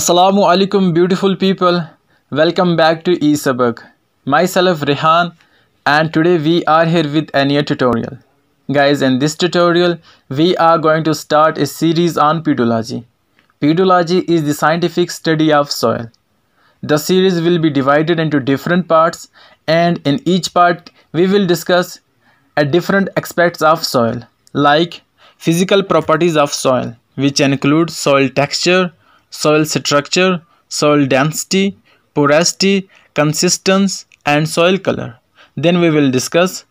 Assalamu alaikum beautiful people. Welcome back to eSabak. Myself Rehan and today we are here with another tutorial. Guys in this tutorial we are going to start a series on pedology. Pedology is the scientific study of soil. The series will be divided into different parts and in each part we will discuss a different aspects of soil like physical properties of soil which include soil texture, soil structure, soil density, porosity, consistency and soil color. Then we will discuss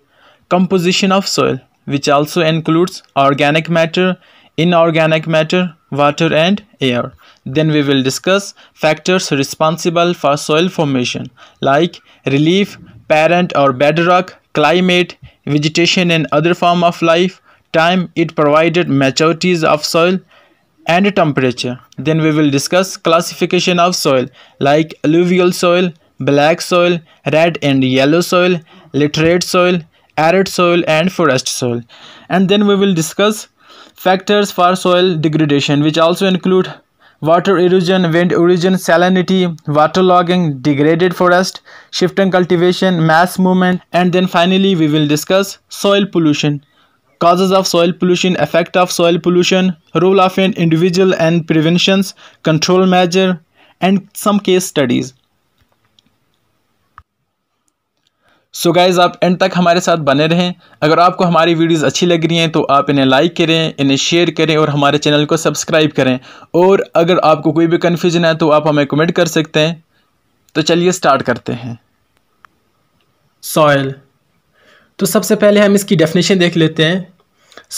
composition of soil which also includes organic matter, inorganic matter, water and air. Then we will discuss factors responsible for soil formation like relief, parent or bedrock, climate, vegetation and other form of life, time it provided maturities of soil and temperature. Then we will discuss classification of soil like alluvial soil, black soil, red and yellow soil, literate soil, arid soil and forest soil. And then we will discuss factors for soil degradation which also include water erosion, wind erosion, salinity, water logging, degraded forest, shifting cultivation, mass movement and then finally we will discuss soil pollution causes of soil pollution effect of soil pollution role of an individual and preventions control measure and some case studies so so guys आप end तक हमारे साथ बने रहें अगर आपको हमारी videos अच्छी लग रही हैं तो आप इन्हें लाइक करें इन्हें शेयर करें और हमारे चैनल को सब्सक्राइब करें और अगर आपको कोई भी कन्फ्यूजन है तो आप हमें कमेंट कर सकते हैं तो चलिए स्टार्ट करते हैं सॉयल तो सबसे पहले हम इसकी डेफिनेशन देख लेते हैं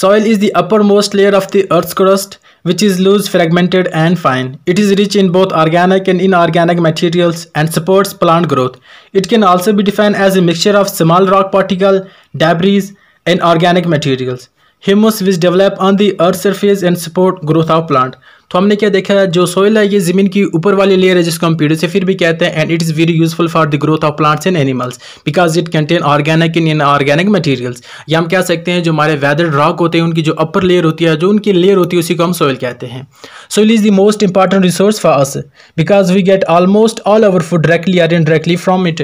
soil is the upper most layer of the earth crust which is loose fragmented and fine it is rich in both organic and inorganic materials and supports plant growth it can also भी define as a mixture of small rock particle debris and organic materials humus which develop on the earth surface and support growth of plant तो हमने क्या देखा जो soil है ये ज़मीन की ऊपर वाली लेयर है जिसको हम पीढ़ी से फिर भी कहते हैं and it is very useful for the growth of plants and animals because it contain organic inorganic materials या हम कह सकते हैं जो हमारे वेदर रॉक होते हैं उनकी जो अपर लेयर होती है जो उनकी लेयर होती है उसी को हम सॉइल कहते हैं soil is the most important resource for us because we get almost all over food directly or directly from it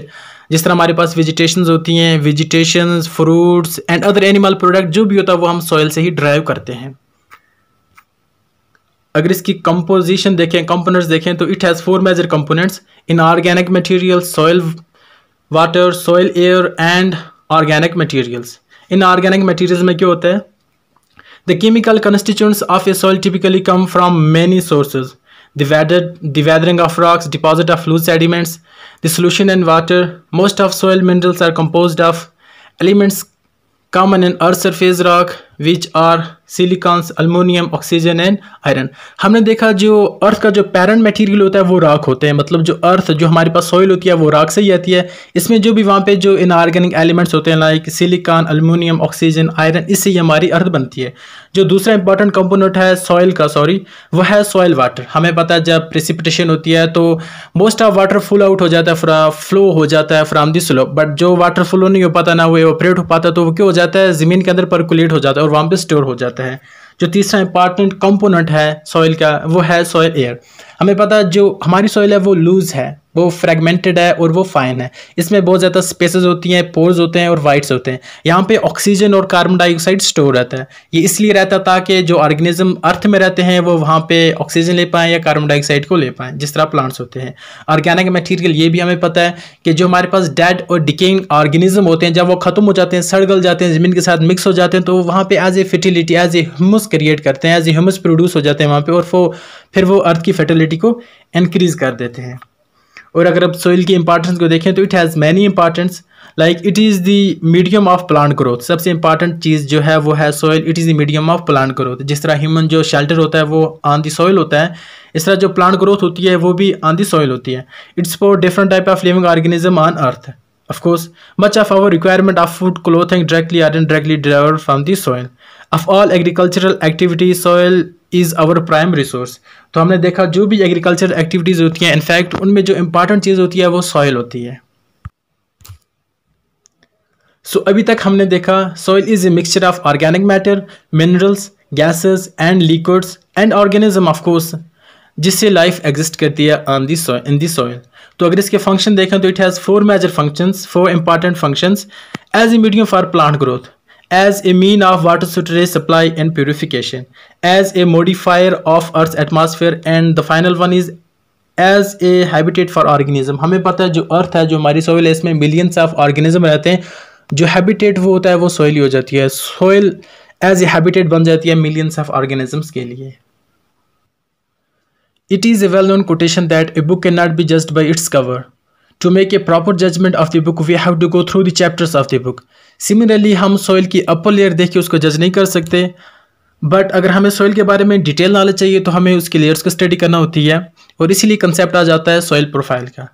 जिस तरह हमारे पास वेजिटेशन होती हैं vegetation fruits and other animal product जो भी होता है वो हम सॉइल से ही ड्राइव करते हैं अगर इसकी कंपोजिशन देखें कंपोनेंट्स देखें तो it has four major components inorganic material soil water soil air and organic materials inorganic materials में क्या होता है the chemical constituents of a soil typically come from many sources the, weather, the weathering of rocks, deposit of loose sediments, the solution in water. Most of soil minerals are composed of elements common in earth surface rock, which are silicons aluminium oxygen and iron हमने देखा जो अर्थ का जो parent material होता है वो राख होते हैं मतलब जो अर्थ जो हमारे पास सॉइल होती है वो राख से ही आती है इसमें जो भी वहाँ पे जो इनऑर्गेनिक एलिमेंट्स होते हैं like silicon aluminium oxygen iron इससे ही हमारी अर्थ बनती है जो दूसरा इंपॉर्टेंट कंपोनेंट है सॉइल का सॉरी वो है सॉइल वाटर हमें पता है जब प्रेसिपिटेशन होती है तो most of water full out हो जाता है फ्लो हो जाता है फ्राम दी स्लोप बट जो वाटर फ्लो नहीं हो पाता ना वो एवोपरेट हो पाता तो वो क्यों हो जाता है ज़मीन के अंदर परकुलेट हो जाता है और वहाँ पर स्टोर हो जाता है जो तीसरा इंपॉर्टेंट कंपोनेंट है सॉइल का वो है सॉइल एयर हमें पता है जो हमारी सॉइल है वो लूज़ है वो फ्रेगमेंटेड है और वो फाइन है इसमें बहुत ज़्यादा स्पेसेस होती हैं पोर्स होते हैं और वाइट्स होते हैं यहाँ पे ऑक्सीजन और कार्बन डाइऑक्साइड स्टोर रहता है ये इसलिए रहता है ताकि जो ऑर्गेनिज्म अर्थ में रहते हैं वो वहाँ पे ऑक्सीजन ले पाएँ या कार्बन डाइऑक्साइड को ले पाएँ जिस तरह प्लांट्स होते हैं ऑर्गेनिक मटीरियल ये भी हमें पता है कि जो हमारे पास डेड और डिकेइंग ऑर्गेनिज्म होते हैं जब वो ख़त्म हो जाते हैं सड़ गल जाते हैं ज़मीन के साथ मिक्स हो जाते हैं तो वहाँ पर as a fertility as a humus create करते हैं एज ए ह्यूमस प्रोड्यूस हो जाते हैं वहाँ पर और वो फिर वो अर्थ की फर्टिलिटी को इनक्रीज़ कर देते हैं और अगर आप सोइल की इंपॉर्टेंस को देखें तो it has many importance like it is the medium of plant growth सबसे इंपॉर्टेंट चीज़ जो है वो है soil it is the medium of plant growth जिस तरह ह्यूमन जो शेल्टर होता है वो ऑन दी सॉइल होता है इस तरह जो प्लांट ग्रोथ होती है वो भी ऑन दी सॉइल होती है it's for different type of living organism on earth of course much of our requirement of food clothing directly or indirectly derived from the soil of all agricultural activities soil is our prime resource तो हमने देखा जो भी agriculture activities होती हैं in fact उनमें जो important चीज़ होती है वो सॉइल होती है सो so, अभी तक हमने देखा soil is a mixture of organic matter minerals gases and liquids and organism of course जिससे लाइफ एग्जिस्ट करती है on the in the soil तो अगर इसके फंक्शन देखें तो it has four major functions four important functions as a medium for plant growth as a mean of water storage supply and purification as a modifier of earth's atmosphere and the final one is as a habitat for organism हमें पता है जो अर्थ है जो हमारी soil है इसमें millions of organism रहते हैं जो हैबिटेट वो होता है वो सॉइल ही हो जाती है सॉइल एज ए हैबिटेट बन जाती है मिलियंस ऑफ ऑर्गेनिजम्स के लिए it is a well known quotation that a book can not be just by its cover to make a proper judgement of the book we have to go through the chapters of the book similarly हम soil की upper layer देख के उसको जज नहीं कर सकते but अगर हमें सॉइल के बारे में डिटेल नॉलेज चाहिए तो हमें उसके लेयर्स को स्टडी करना होती है और इसीलिए कंसेप्ट आ जाता है सॉइल प्रोफाइल का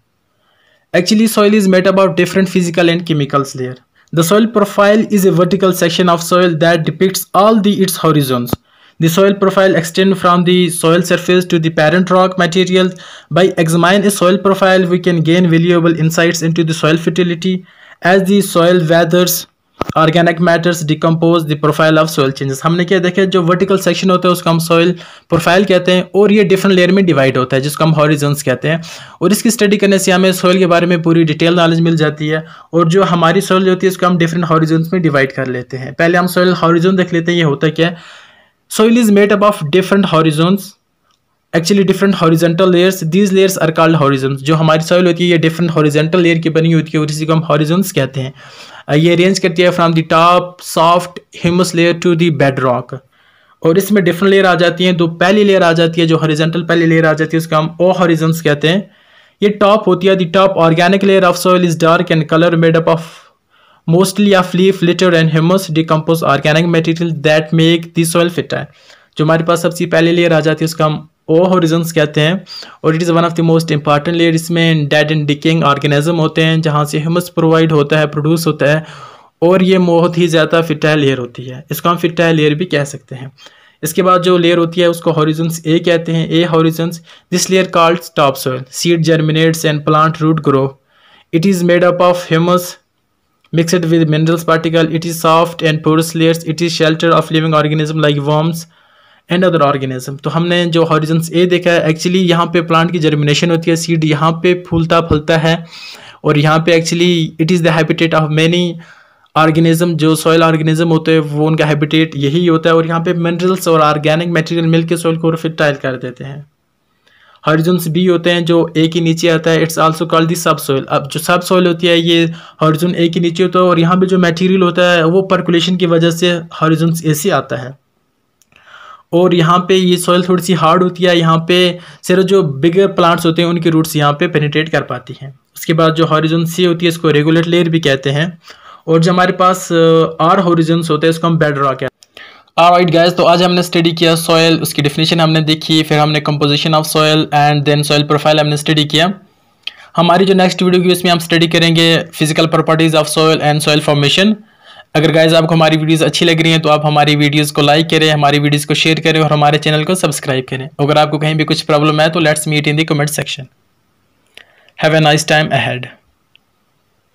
actually soil is made about different physical and chemicals layer the soil profile is a vertical section of soil that depicts all the its horizons The soil profile extend from the soil surface to the parent rock material. By examining soil profile, we can gain valuable insights into the soil fertility. As the soil weathers, organic matters decompose the profile of soil changes हमने क्या देखा जो vertical section होता है उसको हम soil profile कहते हैं और ये डिफरेंट लेयर में डिवाइड होता है जिसको हम हॉरिजन्स कहते हैं और इसकी स्टडी करने से हमें सॉइल के बारे में पूरी डिटेल नॉलेज मिल जाती है और जो हमारी सॉयल होती है उसको हम डिफरेंट हॉरिजन्स में डिवाइड कर लेते हैं पहले हम सॉयल हॉरिजन देख लेते हैं ये होता क्या है Soil is made up of different horizons actually different horizontal layers these layers are called horizons जो हमारी सॉइल होती है ये डिफरेंट हॉरिजेंटल लेयर की बनी होती है और इसी को हम हॉरिजन्स कहते हैं ये रेंज करती है from the top soft humus layer to the bed rock और इसमें डिफरेंट लेयर आ जाती हैं दो पहली लेयर आ जाती है जो हॉरिजेंटल पहली लेयर आ जाती है उसका हम ओ हॉरिजन्स कहते हैं ये टॉप होती है the top organic layer of soil is dark and colour made up of mostly of leaf litter and humus decompose organic material that make the soil fertile जो हमारे पास सबसे पहले लेयर आ जाती है उसका हम ओ हॉरिजन कहते हैं और it is one of the most important layer इसमें डेड एंड डिकिंग ऑर्गेनिज्म होते हैं जहाँ से ह्यूमस प्रोवाइड होता है प्रोड्यूस होता है और ये बहुत ही ज़्यादा फिटाइल लेयर होती है इसको हम फिटाइल लेयर भी कह सकते हैं इसके बाद जो लेयर होती है उसको हॉरिजन्स ए कहते हैं A horizons this layer called top soil seed germinates and plant root grow it is made up of humus mixed with minerals particle it is soft and porous layers it is shelter of living organism like worms and other organism तो हमने जो horizons A देखा है actually यहाँ पे plant की germination होती है seed यहाँ पे फूलता फलता है और यहाँ पे actually it is the habitat of many organism जो सॉयल ऑर्गेनिज्म होते हैं वो उनका हैबिटेट यही होता है और यहाँ पे मिनरल्स और ऑर्गेनिक मटेरियल मिलके सॉइल को फिटाइल कर देते हैं हॉरिजन्स बी होते हैं जो ए के नीचे आता है इट्स आल्सो कॉल्ड दी सब सॉइल अब जो सब सॉइल होती है ये हॉरिजोन ए के नीचे होता है और यहाँ पे जो मटेरियल होता है वो परकुलेशन की वजह से हॉरिजोन्स ए से आता है और यहाँ पे ये सॉइल थोड़ी सी हार्ड होती है यहाँ पे सिर्फ जो बिगर प्लांट्स होते हैं उनकी रूट्स यहाँ पे पेनिट्रेट कर पाती हैं उसके बाद जो हॉरिजन सी होती है इसको रेगुलेट लेयर भी कहते हैं और जो हमारे पास आर हॉरिजन्स होते हैं इसको हम बेड रॉक कहते हैं राइट गैस तो आज हमने स्टडी किया सॉयल उसकी डिफिनेशन हमने देखी फिर हमने composition of soil and then soil profile हमने स्टडी किया हमारी जो नेक्स्ट वीडियो की उसमें हम स्टडी करेंगे physical properties of soil and soil formation अगर गाइज आपको हमारी वीडियोस अच्छी लग रही हैं तो आप हमारी वीडियोस को लाइक करें हमारी वीडियोस को शेयर करें और हमारे चैनल को सब्सक्राइब करें अगर आपको कहीं भी कुछ प्रॉब्लम है तो let's meet in the comment section have a nice time ahead